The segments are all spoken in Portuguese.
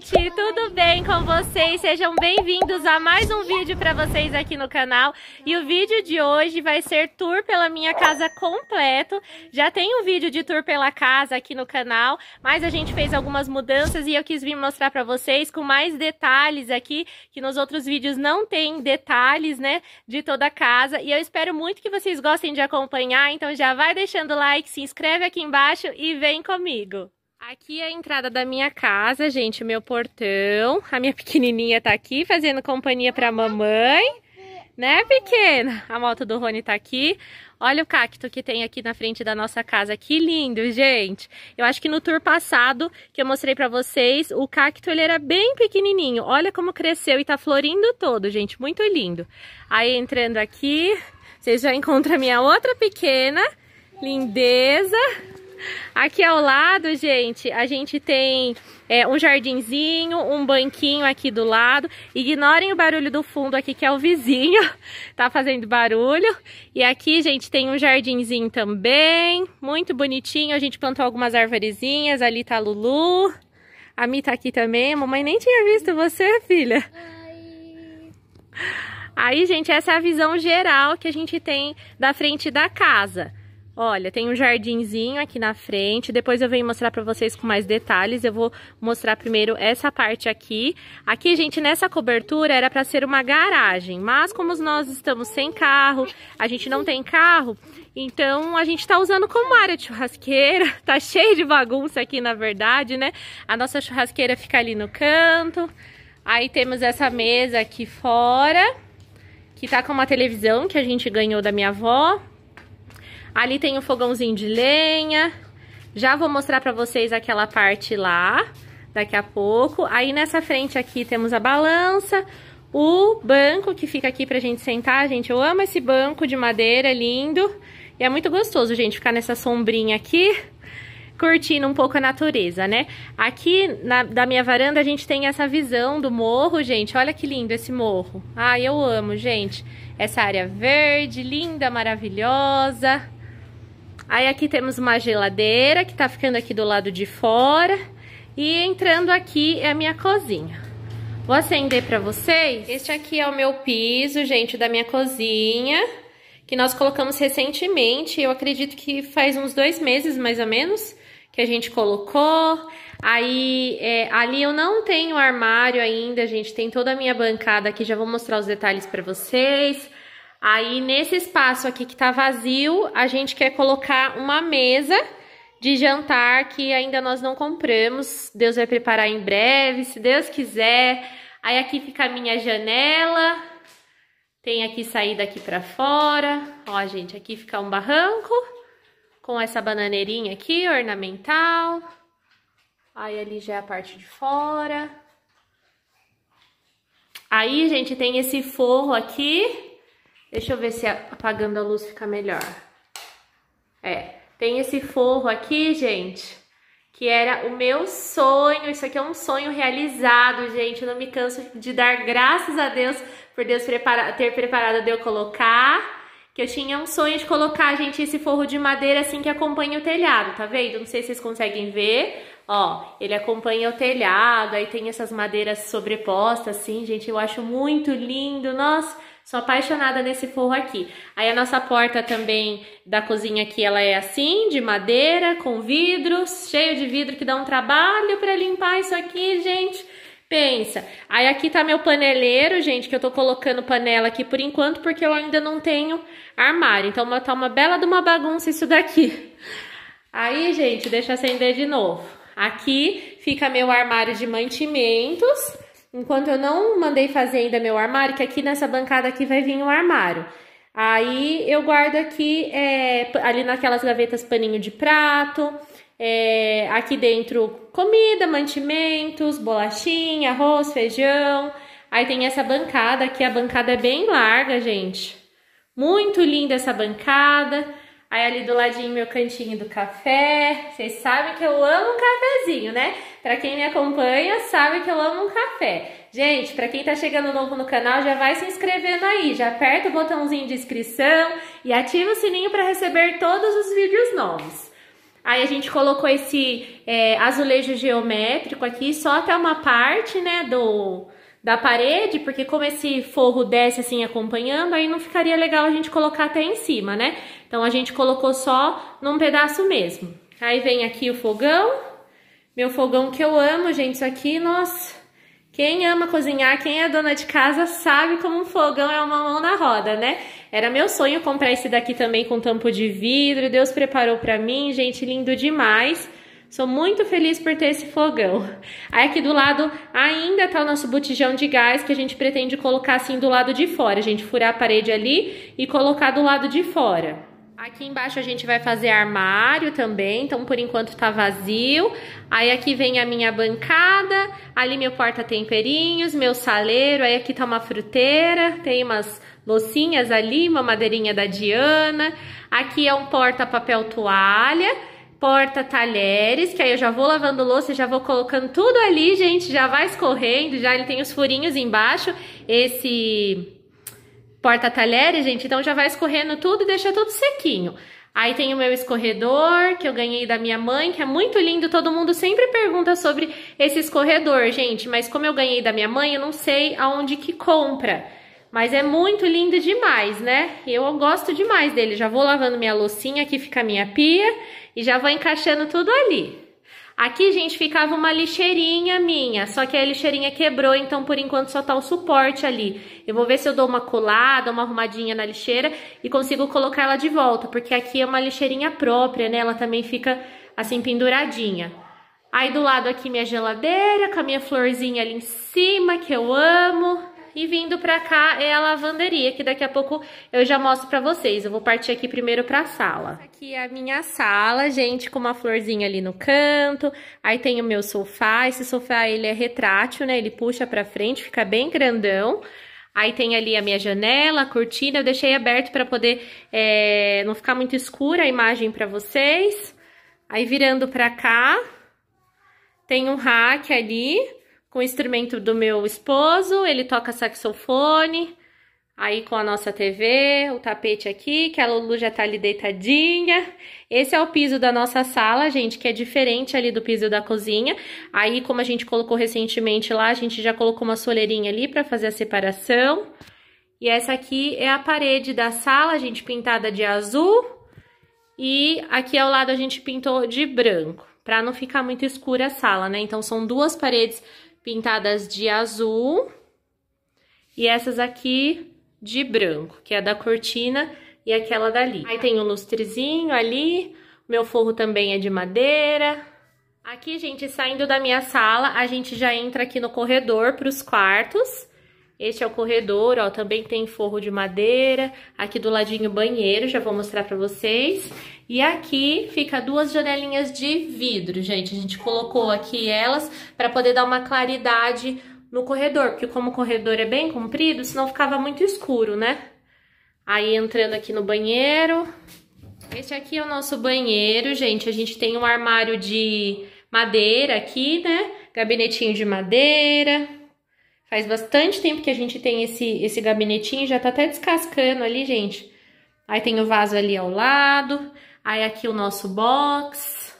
gente, tudo bem com vocês? Sejam bem-vindos a mais um vídeo para vocês aqui no canal. E o vídeo de hoje vai ser tour pela minha casa completo. Já tem um vídeo de tour pela casa aqui no canal, mas a gente fez algumas mudanças e eu quis vir mostrar para vocês com mais detalhes aqui, que nos outros vídeos não tem detalhes, né, de toda a casa. E eu espero muito que vocês gostem de acompanhar, então já vai deixando o like, se inscreve aqui embaixo e vem comigo. Aqui é a entrada da minha casa, gente, o meu portão. A minha pequenininha tá aqui fazendo companhia pra mamãe. Né, pequena? A moto do Rony tá aqui. Olha o cacto que tem aqui na frente da nossa casa. Que lindo, gente! Eu acho que no tour passado que eu mostrei pra vocês, o cacto ele era bem pequenininho. Olha como cresceu e tá florindo todo, gente. Muito lindo. Aí, entrando aqui, vocês já encontram a minha outra pequena lindeza. Aqui ao lado, gente, a gente tem é, um jardinzinho, um banquinho aqui do lado. Ignorem o barulho do fundo aqui, que é o vizinho, tá fazendo barulho. E aqui, gente, tem um jardinzinho também, muito bonitinho. A gente plantou algumas arvorezinhas, ali tá a Lulu. A Mi tá aqui também. Mamãe nem tinha visto você, filha. Aí, gente, essa é a visão geral que a gente tem da frente da casa. Olha, tem um jardinzinho aqui na frente, depois eu venho mostrar pra vocês com mais detalhes, eu vou mostrar primeiro essa parte aqui. Aqui, gente, nessa cobertura era pra ser uma garagem, mas como nós estamos sem carro, a gente não tem carro, então a gente tá usando como área de churrasqueira, tá cheio de bagunça aqui na verdade, né? A nossa churrasqueira fica ali no canto, aí temos essa mesa aqui fora, que tá com uma televisão que a gente ganhou da minha avó, Ali tem o fogãozinho de lenha. Já vou mostrar pra vocês aquela parte lá, daqui a pouco. Aí nessa frente aqui temos a balança, o banco que fica aqui pra gente sentar. Gente, eu amo esse banco de madeira, é lindo. E é muito gostoso, gente, ficar nessa sombrinha aqui, curtindo um pouco a natureza, né? Aqui na, da minha varanda a gente tem essa visão do morro, gente. Olha que lindo esse morro. Ai, ah, eu amo, gente. Essa área verde, linda, maravilhosa. Aí aqui temos uma geladeira que tá ficando aqui do lado de fora. E entrando aqui é a minha cozinha. Vou acender para vocês. Este aqui é o meu piso, gente, da minha cozinha. Que nós colocamos recentemente. Eu acredito que faz uns dois meses, mais ou menos, que a gente colocou. Aí, é, ali eu não tenho armário ainda, gente. Tem toda a minha bancada aqui. Já vou mostrar os detalhes para vocês. Aí, nesse espaço aqui que tá vazio, a gente quer colocar uma mesa de jantar que ainda nós não compramos. Deus vai preparar em breve, se Deus quiser. Aí aqui fica a minha janela. Tem aqui saída aqui para fora. Ó, gente, aqui fica um barranco com essa bananeirinha aqui, ornamental. Aí ali já é a parte de fora. Aí, gente, tem esse forro aqui Deixa eu ver se apagando a luz fica melhor. É, tem esse forro aqui, gente, que era o meu sonho. Isso aqui é um sonho realizado, gente. Eu não me canso de dar graças a Deus por Deus prepara ter preparado de eu colocar. Que eu tinha um sonho de colocar, gente, esse forro de madeira assim que acompanha o telhado, tá vendo? Não sei se vocês conseguem ver. Ó, ele acompanha o telhado, aí tem essas madeiras sobrepostas, assim, gente. Eu acho muito lindo. Nossa, Sou apaixonada nesse forro aqui. Aí a nossa porta também da cozinha aqui, ela é assim, de madeira, com vidros, cheio de vidro que dá um trabalho para limpar isso aqui, gente. Pensa. Aí aqui tá meu paneleiro, gente, que eu tô colocando panela aqui por enquanto, porque eu ainda não tenho armário. Então tá uma bela de uma bagunça isso daqui. Aí, gente, deixa acender de novo. Aqui fica meu armário de mantimentos. Enquanto eu não mandei fazer ainda meu armário, que aqui nessa bancada aqui vai vir um armário. Aí eu guardo aqui, é, ali naquelas gavetas, paninho de prato. É, aqui dentro, comida, mantimentos, bolachinha, arroz, feijão. Aí tem essa bancada aqui, a bancada é bem larga, gente. Muito linda essa bancada. Aí ali do ladinho meu cantinho do café. Vocês sabem que eu amo um cafezinho, né? Para quem me acompanha, sabe que eu amo um café. Gente, para quem tá chegando novo no canal, já vai se inscrevendo aí, já aperta o botãozinho de inscrição e ativa o sininho para receber todos os vídeos novos. Aí a gente colocou esse é, azulejo geométrico aqui só até uma parte, né, do, da parede, porque como esse forro desce assim acompanhando, aí não ficaria legal a gente colocar até em cima, né? Então a gente colocou só num pedaço mesmo. Aí vem aqui o fogão, meu fogão que eu amo, gente, isso aqui, nossa... Quem ama cozinhar, quem é dona de casa, sabe como um fogão é uma mão na roda, né? Era meu sonho comprar esse daqui também com tampo de vidro, Deus preparou para mim, gente, lindo demais. Sou muito feliz por ter esse fogão. Aí aqui do lado ainda tá o nosso botijão de gás que a gente pretende colocar assim do lado de fora. A gente furar a parede ali e colocar do lado de fora. Aqui embaixo a gente vai fazer armário também, então por enquanto tá vazio. Aí aqui vem a minha bancada, ali meu porta-temperinhos, meu saleiro, aí aqui tá uma fruteira, tem umas loucinhas ali, uma madeirinha da Diana. Aqui é um porta-papel toalha porta-talheres, que aí eu já vou lavando louça, já vou colocando tudo ali, gente, já vai escorrendo, já ele tem os furinhos embaixo, esse porta-talheres, gente, então já vai escorrendo tudo e deixa tudo sequinho. Aí tem o meu escorredor, que eu ganhei da minha mãe, que é muito lindo, todo mundo sempre pergunta sobre esse escorredor, gente, mas como eu ganhei da minha mãe, eu não sei aonde que compra. Mas é muito lindo demais, né? Eu gosto demais dele. Já vou lavando minha loucinha, aqui fica a minha pia e já vou encaixando tudo ali. Aqui, gente, ficava uma lixeirinha minha, só que a lixeirinha quebrou, então por enquanto só tá o suporte ali. Eu vou ver se eu dou uma colada, uma arrumadinha na lixeira e consigo colocar ela de volta, porque aqui é uma lixeirinha própria, né? Ela também fica assim penduradinha. Aí do lado aqui minha geladeira, com a minha florzinha ali em cima, que eu amo e vindo pra cá é a lavanderia, que daqui a pouco eu já mostro pra vocês. Eu vou partir aqui primeiro pra sala. aqui é a minha sala, gente, com uma florzinha ali no canto. Aí tem o meu sofá, esse sofá ele é retrátil, né, ele puxa pra frente, fica bem grandão. Aí tem ali a minha janela, a cortina, eu deixei aberto pra poder é, não ficar muito escura a imagem pra vocês. Aí virando pra cá, tem um rack ali com o instrumento do meu esposo, ele toca saxofone, aí com a nossa TV, o tapete aqui, que a Lulu já tá ali deitadinha. Esse é o piso da nossa sala, gente, que é diferente ali do piso da cozinha. Aí, como a gente colocou recentemente lá, a gente já colocou uma soleirinha ali para fazer a separação. E essa aqui é a parede da sala, gente, pintada de azul. E aqui ao lado a gente pintou de branco, para não ficar muito escura a sala, né? Então são duas paredes pintadas de azul. E essas aqui de branco, que é a da cortina e aquela dali. Aí tem o um lustrezinho ali, meu forro também é de madeira. Aqui, gente, saindo da minha sala, a gente já entra aqui no corredor para os quartos. Este é o corredor, ó, também tem forro de madeira. Aqui do ladinho banheiro, já vou mostrar para vocês. E aqui fica duas janelinhas de vidro, gente. A gente colocou aqui elas para poder dar uma claridade no corredor, porque como o corredor é bem comprido, senão ficava muito escuro, né? Aí entrando aqui no banheiro. Este aqui é o nosso banheiro, gente. A gente tem um armário de madeira aqui, né? Gabinetinho de madeira. Faz bastante tempo que a gente tem esse, esse gabinetinho, já tá até descascando ali, gente. Aí tem o vaso ali ao lado. Aí aqui o nosso box.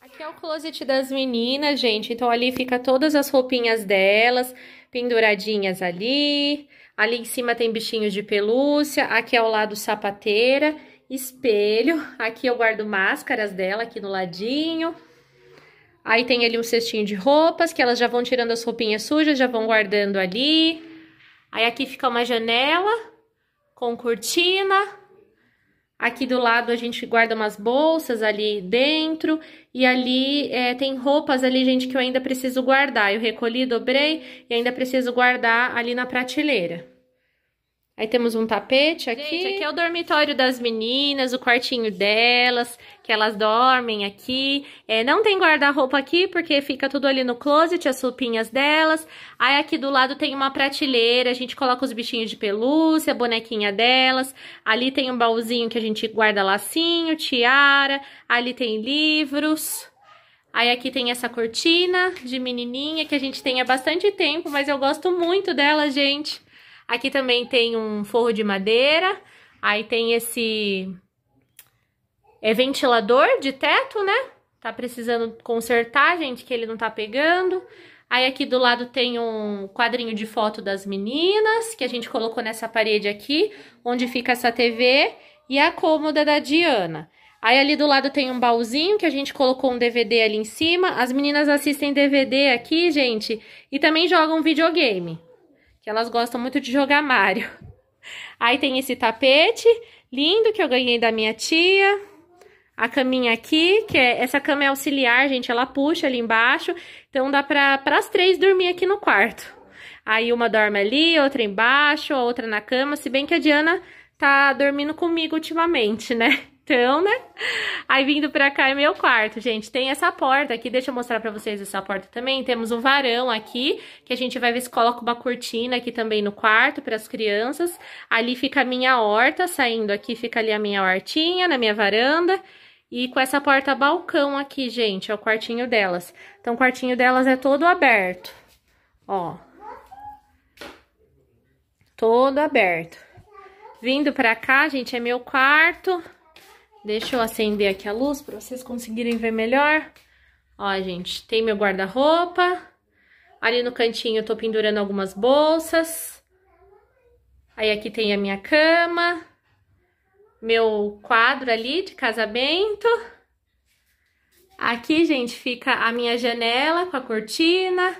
Aqui é o closet das meninas, gente. Então ali fica todas as roupinhas delas, penduradinhas ali. Ali em cima tem bichinhos de pelúcia. Aqui é o lado sapateira, espelho. Aqui eu guardo máscaras dela aqui no ladinho. Aí tem ali um cestinho de roupas, que elas já vão tirando as roupinhas sujas, já vão guardando ali. Aí aqui fica uma janela com cortina. Aqui do lado a gente guarda umas bolsas ali dentro e ali é, tem roupas ali, gente, que eu ainda preciso guardar. Eu recolhi, dobrei e ainda preciso guardar ali na prateleira. Aí temos um tapete aqui. Gente, aqui é o dormitório das meninas, o quartinho delas, que elas dormem aqui. É, não tem guarda-roupa aqui, porque fica tudo ali no closet, as roupinhas delas. Aí aqui do lado tem uma prateleira, a gente coloca os bichinhos de pelúcia, a bonequinha delas. Ali tem um baúzinho que a gente guarda lacinho, tiara. Ali tem livros. Aí aqui tem essa cortina de menininha, que a gente tem há bastante tempo, mas eu gosto muito dela, gente. Aqui também tem um forro de madeira. Aí tem esse é ventilador de teto, né? Tá precisando consertar, gente, que ele não tá pegando. Aí aqui do lado tem um quadrinho de foto das meninas, que a gente colocou nessa parede aqui, onde fica essa TV e a cômoda da Diana. Aí ali do lado tem um baúzinho que a gente colocou um DVD ali em cima. As meninas assistem DVD aqui, gente, e também jogam videogame que elas gostam muito de jogar Mario. Aí tem esse tapete lindo que eu ganhei da minha tia. A caminha aqui, que é, essa cama é auxiliar, gente, ela puxa ali embaixo. Então dá para as três dormir aqui no quarto. Aí uma dorme ali, outra embaixo, a outra na cama. Se bem que a Diana tá dormindo comigo ultimamente, né? então, né? Aí vindo pra cá é meu quarto, gente. Tem essa porta aqui, deixa eu mostrar pra vocês essa porta também. Temos um varão aqui, que a gente vai ver se coloca uma cortina aqui também no quarto para as crianças. Ali fica a minha horta, saindo aqui fica ali a minha hortinha, na minha varanda. E com essa porta balcão aqui, gente, é o quartinho delas. Então, o quartinho delas é todo aberto, ó. Todo aberto. Vindo pra cá, gente, é meu quarto. Deixa eu acender aqui a luz para vocês conseguirem ver melhor. Ó, gente, tem meu guarda-roupa. Ali no cantinho eu tô pendurando algumas bolsas. Aí aqui tem a minha cama. Meu quadro ali de casamento. Aqui, gente, fica a minha janela com a cortina.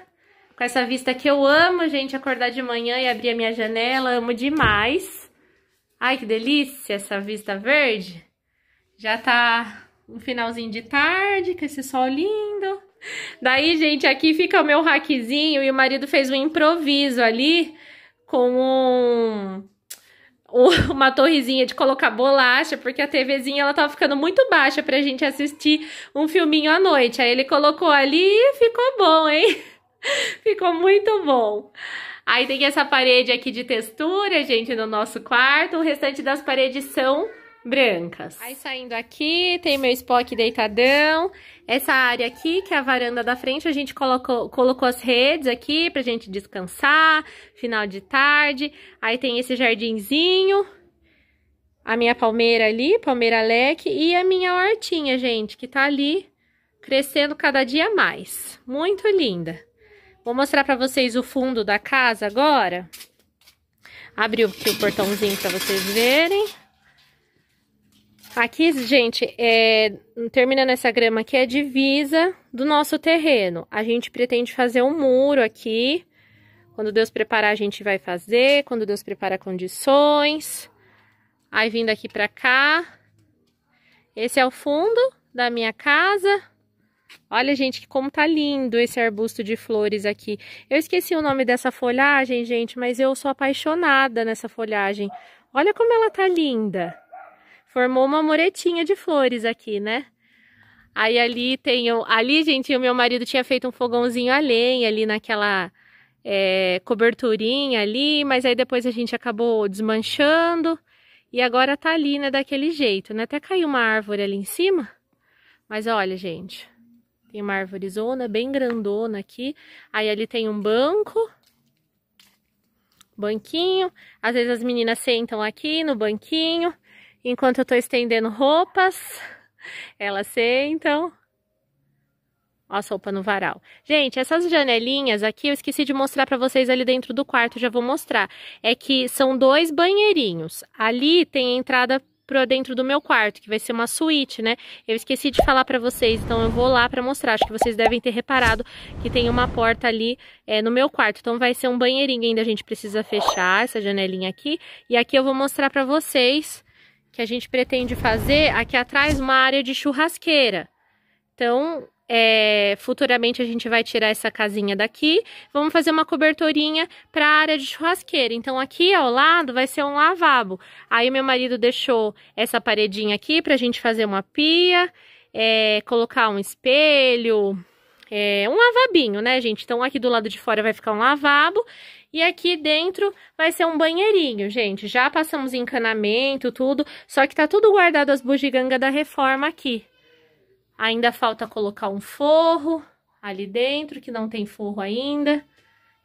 Com essa vista que eu amo, gente, acordar de manhã e abrir a minha janela. Amo demais. Ai, que delícia essa vista verde. Já tá um finalzinho de tarde, com esse sol lindo. Daí, gente, aqui fica o meu hackzinho e o marido fez um improviso ali com um, uma torrezinha de colocar bolacha, porque a TVzinha ela tava ficando muito baixa pra gente assistir um filminho à noite. Aí ele colocou ali e ficou bom, hein? ficou muito bom. Aí tem essa parede aqui de textura, gente, no nosso quarto. O restante das paredes são brancas. Aí saindo aqui, tem meu Spock deitadão. Essa área aqui, que é a varanda da frente, a gente colocou, colocou as redes aqui pra gente descansar, final de tarde. Aí tem esse jardinzinho, a minha palmeira ali, palmeira leque, e a minha hortinha, gente, que tá ali crescendo cada dia mais. Muito linda. Vou mostrar pra vocês o fundo da casa agora. Abriu aqui o portãozinho pra vocês verem. Aqui, gente, é, terminando essa grama aqui, é a divisa do nosso terreno. A gente pretende fazer um muro aqui. Quando Deus preparar, a gente vai fazer. Quando Deus prepara condições. Aí, vindo aqui pra cá. Esse é o fundo da minha casa. Olha, gente, como tá lindo esse arbusto de flores aqui. Eu esqueci o nome dessa folhagem, gente, mas eu sou apaixonada nessa folhagem. Olha como ela tá linda. Formou uma moretinha de flores aqui, né? Aí ali tem... Ali, gente, o meu marido tinha feito um fogãozinho a lenha ali naquela é, coberturinha ali, mas aí depois a gente acabou desmanchando e agora tá ali, né, daquele jeito, né? Até caiu uma árvore ali em cima, mas olha, gente, tem uma árvorezona bem grandona aqui, aí ali tem um banco, banquinho, às vezes as meninas sentam aqui no banquinho, Enquanto eu tô estendendo roupas, elas sentam. Ó a sopa no varal. Gente, essas janelinhas aqui, eu esqueci de mostrar para vocês ali dentro do quarto, já vou mostrar. É que são dois banheirinhos. Ali tem a entrada para dentro do meu quarto, que vai ser uma suíte, né? Eu esqueci de falar para vocês, então eu vou lá para mostrar. Acho que vocês devem ter reparado que tem uma porta ali é, no meu quarto. Então vai ser um banheirinho ainda, a gente precisa fechar essa janelinha aqui. E aqui eu vou mostrar para vocês que a gente pretende fazer aqui atrás uma área de churrasqueira. Então, é, futuramente a gente vai tirar essa casinha daqui, vamos fazer uma cobertorinha para a área de churrasqueira. Então aqui ao lado vai ser um lavabo. Aí meu marido deixou essa paredinha aqui para a gente fazer uma pia, é, colocar um espelho, é, um lavabinho, né, gente? Então, aqui do lado de fora vai ficar um lavabo e aqui dentro vai ser um banheirinho, gente. Já passamos encanamento, tudo, só que tá tudo guardado as bugigangas da reforma aqui. Ainda falta colocar um forro ali dentro, que não tem forro ainda.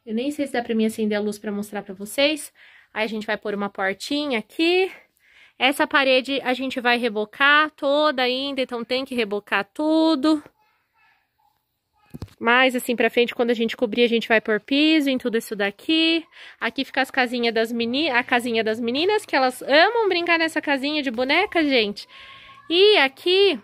Eu nem sei se dá pra mim acender a luz pra mostrar pra vocês. Aí a gente vai pôr uma portinha aqui. Essa parede a gente vai rebocar toda ainda, então tem que rebocar tudo. Mas assim para frente, quando a gente cobrir, a gente vai por piso em tudo isso daqui. Aqui fica as casinhas das meni a casinha das meninas que elas amam brincar nessa casinha de boneca, gente. E aqui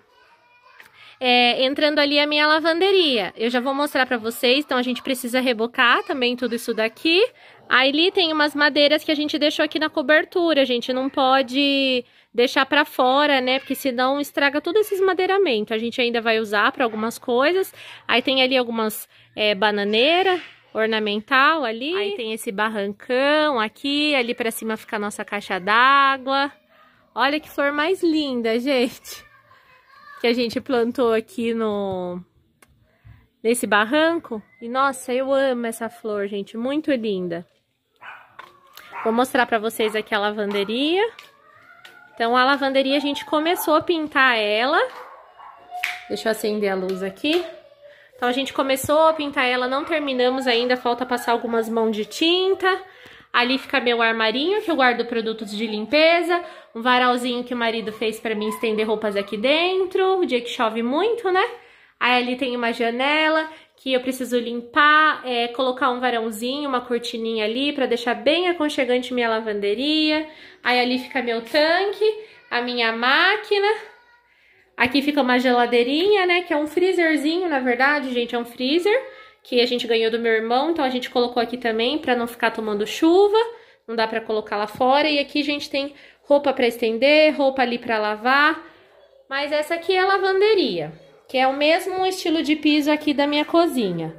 é, entrando ali a minha lavanderia. Eu já vou mostrar para vocês, então a gente precisa rebocar também tudo isso daqui. Aí ali tem umas madeiras que a gente deixou aqui na cobertura, a gente não pode deixar para fora, né? Porque senão estraga todo esse esmadeiramento. A gente ainda vai usar para algumas coisas. Aí tem ali algumas é, bananeiras ornamental ali. Aí tem esse barrancão aqui, ali para cima fica a nossa caixa d'água. Olha que flor mais linda, gente. Que a gente plantou aqui no nesse barranco. E nossa, eu amo essa flor, gente, muito linda. Vou mostrar para vocês aqui a lavanderia. Então, a lavanderia a gente começou a pintar ela. Deixa eu acender a luz aqui. Então, a gente começou a pintar ela, não terminamos ainda, falta passar algumas mãos de tinta. Ali fica meu armarinho, que eu guardo produtos de limpeza, um varalzinho que o marido fez para mim estender roupas aqui dentro, o dia que chove muito, né? Aí ali tem uma janela que eu preciso limpar, é, colocar um varãozinho, uma cortininha ali para deixar bem aconchegante minha lavanderia. Aí ali fica meu tanque, a minha máquina. Aqui fica uma geladeirinha, né, que é um freezerzinho, na verdade, gente, é um freezer que a gente ganhou do meu irmão, então a gente colocou aqui também para não ficar tomando chuva, não dá para colocar lá fora. E aqui a gente tem roupa para estender, roupa ali para lavar. Mas essa aqui é a lavanderia que é o mesmo estilo de piso aqui da minha cozinha.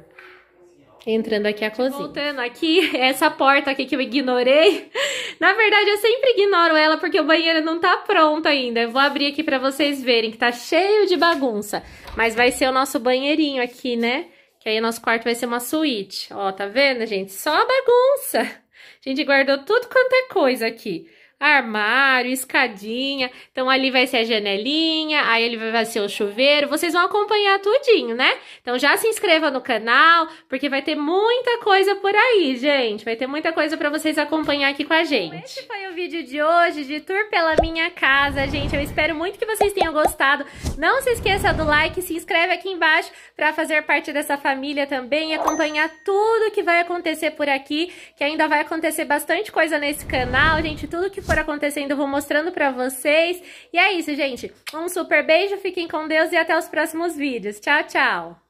Entrando aqui a cozinha. Voltando aqui, essa porta aqui que eu ignorei. Na verdade, eu sempre ignoro ela porque o banheiro não tá pronto ainda. Eu vou abrir aqui pra vocês verem que tá cheio de bagunça. Mas vai ser o nosso banheirinho aqui, né? Que aí o nosso quarto vai ser uma suíte. Ó, tá vendo, gente? Só bagunça. A gente guardou tudo quanto é coisa aqui armário, escadinha. Então ali vai ser a janelinha, aí ele vai ser o chuveiro. Vocês vão acompanhar tudinho, né? Então já se inscreva no canal, porque vai ter muita coisa por aí, gente. Vai ter muita coisa para vocês acompanhar aqui com a gente. esse foi o vídeo de hoje de tour pela minha casa, gente. Eu espero muito que vocês tenham gostado. Não se esqueça do like, se inscreve aqui embaixo para fazer parte dessa família também e acompanhar tudo que vai acontecer por aqui, que ainda vai acontecer bastante coisa nesse canal, gente. Tudo que foi for acontecendo, eu vou mostrando pra vocês. E é isso, gente. Um super beijo, fiquem com Deus e até os próximos vídeos. Tchau, tchau!